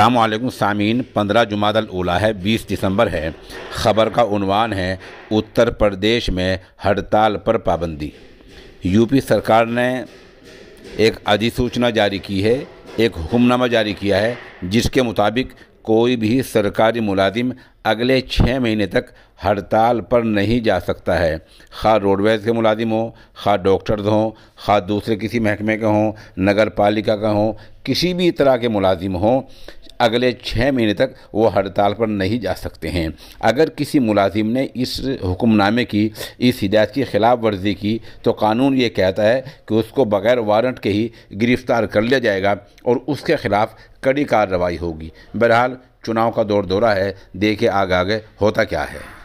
अल्लाम सामीन पंद्रह जुमादल उला है बीस दिसंबर है ख़बर का उनवान है उत्तर प्रदेश में हड़ताल पर पाबंदी यूपी सरकार ने एक अधिसूचना जारी की है एक हुक्मनामा जारी किया है जिसके मुताबिक कोई भी सरकारी मुलाजिम अगले छः महीने तक हड़ताल पर नहीं जा सकता है खा रोडवेज़ के मुलाजिम हों खा डॉक्टर्स हों खा दूसरे किसी महकमे के हों नगर पालिका का हों किसी भी तरह के मुलाजिम हों अगले छः महीने तक वो हड़ताल पर नहीं जा सकते हैं अगर किसी मुलाजिम ने इस हुक्मनामे की इस हिदायत की खिलाफ वर्जी की तो कानून ये कहता है कि उसको बग़ैर वारंट के ही गिरफ़्तार कर लिया जाएगा और उसके ख़िलाफ़ कड़ी कार्रवाई होगी बहरहाल चुनाव का दौर दौरा है देखे आगे आगे होता क्या है